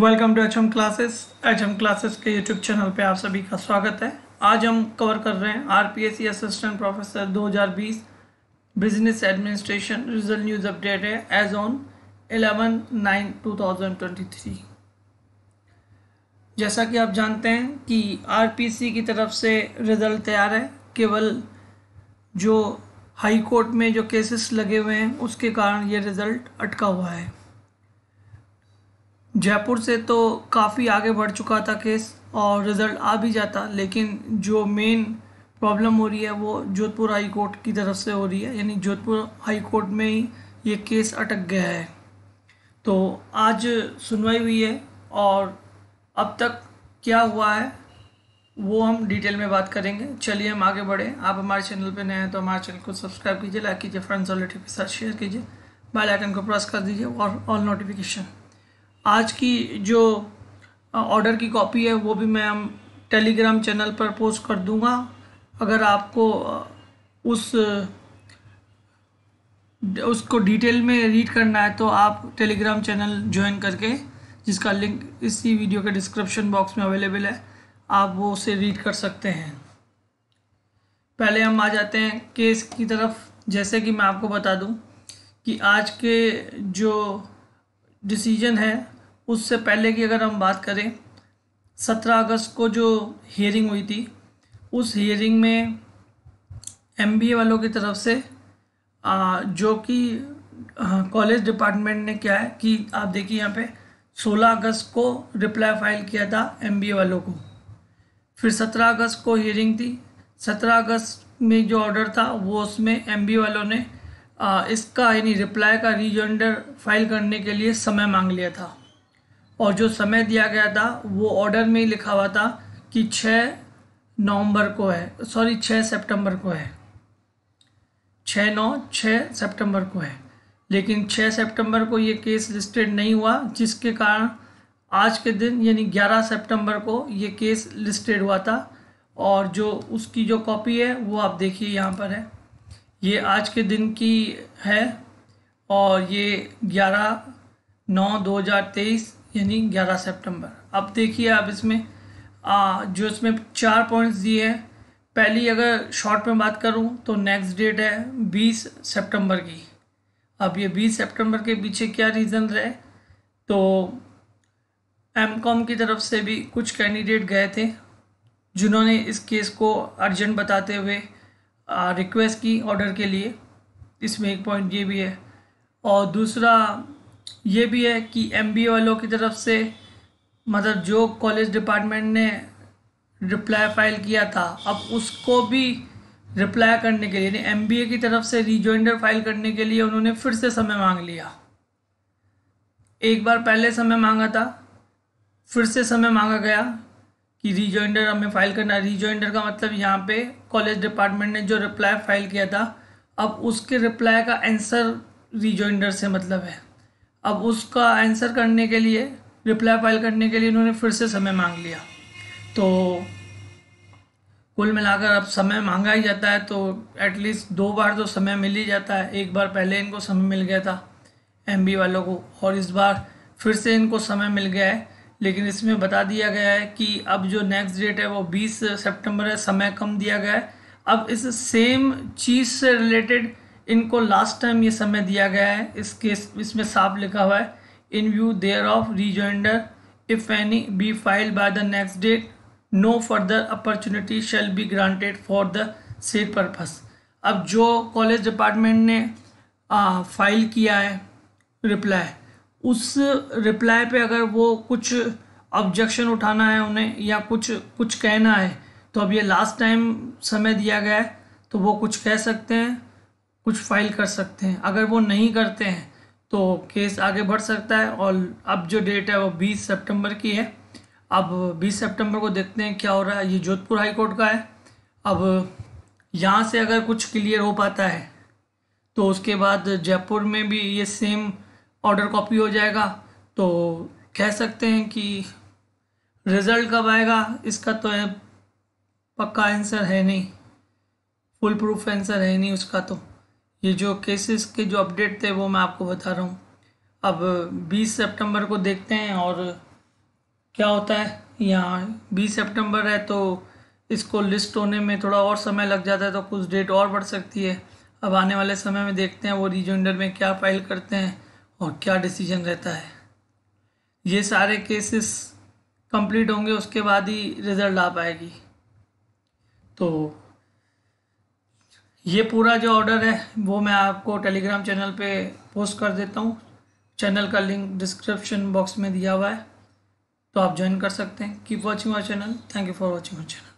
welcome to H M classes H M classes के YouTube channel पे आप सभी का स्वागत है आज हम कवर कर रहे हैं R P S C assistant professor 2020 business administration result news update है एज ऑन 11 नाइन 2023 जैसा कि आप जानते हैं कि आर पी सी की तरफ से रिज़ल्ट तैयार है केवल जो हाई कोर्ट में जो केसेस लगे हुए हैं उसके कारण ये रिज़ल्ट अटका हुआ है जयपुर से तो काफ़ी आगे बढ़ चुका था केस और रिज़ल्ट आ भी जाता लेकिन जो मेन प्रॉब्लम हो रही है वो जोधपुर हाई कोर्ट की तरफ से हो रही है यानी जोधपुर हाई कोर्ट में ही ये केस अटक गया है तो आज सुनवाई हुई है और अब तक क्या हुआ है वो हम डिटेल में बात करेंगे चलिए हम आगे बढ़ें आप हमारे चैनल पर नए हैं तो हमारे चैनल को सब्सक्राइब कीजिए लाइक कीजिए फ्रेंड्स और रिलेटिव के साथ शेयर कीजिए बेल आइकन को प्रेस कर दीजिए और ऑल नोटिफिकेशन आज की जो ऑर्डर की कॉपी है वो भी मैं हम टेलीग्राम चैनल पर पोस्ट कर दूंगा अगर आपको उस उसको डिटेल में रीड करना है तो आप टेलीग्राम चैनल ज्वाइन करके जिसका लिंक इसी वीडियो के डिस्क्रिप्शन बॉक्स में अवेलेबल है आप वो उसे रीड कर सकते हैं पहले हम आ जाते हैं केस की तरफ जैसे कि मैं आपको बता दूं कि आज के जो डिसीजन है उससे पहले की अगर हम बात करें सत्रह अगस्त को जो हियरिंग हुई थी उस हियरिंग में एम वालों की तरफ से आ, जो कि कॉलेज डिपार्टमेंट ने क्या है कि आप देखिए यहाँ पे 16 अगस्त को रिप्लाई फाइल किया था एम वालों को फिर 17 अगस्त को हियरिंग थी 17 अगस्त में जो ऑर्डर था वो उसमें एम वालों ने आ, इसका यानी रिप्लाई का रिजेंडर फाइल करने के लिए समय मांग लिया था और जो समय दिया गया था वो ऑर्डर में ही लिखा हुआ था कि छः नवंबर को है सॉरी छः सितंबर को है छः नौ छः सितंबर को है लेकिन छः सितंबर को ये केस लिस्टेड नहीं हुआ जिसके कारण आज के दिन यानी ग्यारह सितंबर को ये केस लिस्टेड हुआ था और जो उसकी जो कॉपी है वो आप देखिए यहाँ पर है ये आज के दिन की है और ये 11 नौ 2023 यानी 11 सितंबर अब देखिए आप इसमें आ, जो इसमें चार पॉइंट्स दिए हैं पहली अगर शॉर्ट में बात करूं तो नेक्स्ट डेट है 20 सितंबर की अब ये 20 सितंबर के पीछे क्या रीज़न रहे तो एम की तरफ से भी कुछ कैंडिडेट गए थे जिन्होंने इस केस को अर्जेंट बताते हुए रिक्वेस्ट की ऑर्डर के लिए इसमें एक पॉइंट ये भी है और दूसरा ये भी है कि एम वालों की तरफ से मतलब जो कॉलेज डिपार्टमेंट ने रिप्लाई फाइल किया था अब उसको भी रिप्लाई करने के लिए यानी एम की तरफ से रिजॉइंडर फाइल करने के लिए उन्होंने फिर से समय मांग लिया एक बार पहले समय मांगा था फिर से समय मांगा गया कि रिजॉइंडर हमें फाइल करना रिजॉइंडर का मतलब यहाँ पे कॉलेज डिपार्टमेंट ने जो रिप्लाई फाइल किया था अब उसके रिप्लाई का आंसर रीजॉइंडर से मतलब है अब उसका आंसर करने के लिए रिप्लाई फाइल करने के लिए इन्होंने फिर से समय मांग लिया तो कुल मिलाकर अब समय मांगा ही जाता है तो एटलीस्ट दो बार तो समय मिल ही जाता है एक बार पहले इनको समय मिल गया था एमबी वालों को और इस बार फिर से इनको समय मिल गया है लेकिन इसमें बता दिया गया है कि अब जो नेक्स्ट डेट है वो 20 सितंबर है समय कम दिया गया है अब इस सेम चीज़ से रिलेटेड इनको लास्ट टाइम ये समय दिया गया है इसके इसमें साफ लिखा हुआ है in view thereof rejoinder if any be file by the next date no further opportunity shall be granted for the set purpose अब जो कॉलेज डिपार्टमेंट ने आ, फाइल किया है रिप्लाई उस रिप्लाई पे अगर वो कुछ ऑब्जेक्शन उठाना है उन्हें या कुछ कुछ कहना है तो अब ये लास्ट टाइम समय दिया गया है तो वो कुछ कह सकते हैं कुछ फाइल कर सकते हैं अगर वो नहीं करते हैं तो केस आगे बढ़ सकता है और अब जो डेट है वो 20 सितंबर की है अब 20 सितंबर को देखते हैं क्या हो रहा है ये जोधपुर हाई कोर्ट का है अब यहाँ से अगर कुछ क्लियर हो पाता है तो उसके बाद जयपुर में भी ये सेम ऑर्डर कॉपी हो जाएगा तो कह सकते हैं कि रिज़ल्ट कब आएगा इसका तो है पक्का आंसर है नहीं फुल प्रूफ आंसर है नहीं उसका तो ये जो केसेस के जो अपडेट थे वो मैं आपको बता रहा हूँ अब 20 सितंबर को देखते हैं और क्या होता है यहाँ 20 सितंबर है तो इसको लिस्ट होने में थोड़ा और समय लग जाता है तो कुछ डेट और बढ़ सकती है अब आने वाले समय में देखते हैं वो रीजोइंडर में क्या फाइल करते हैं और क्या डिसीजन रहता है ये सारे केसेस कंप्लीट होंगे उसके बाद ही रिज़ल्ट आ पाएगी तो ये पूरा जो ऑर्डर है वो मैं आपको टेलीग्राम चैनल पे पोस्ट कर देता हूँ चैनल का लिंक डिस्क्रिप्शन बॉक्स में दिया हुआ है तो आप ज्वाइन कर सकते हैं keep watching our channel thank you for watching our channel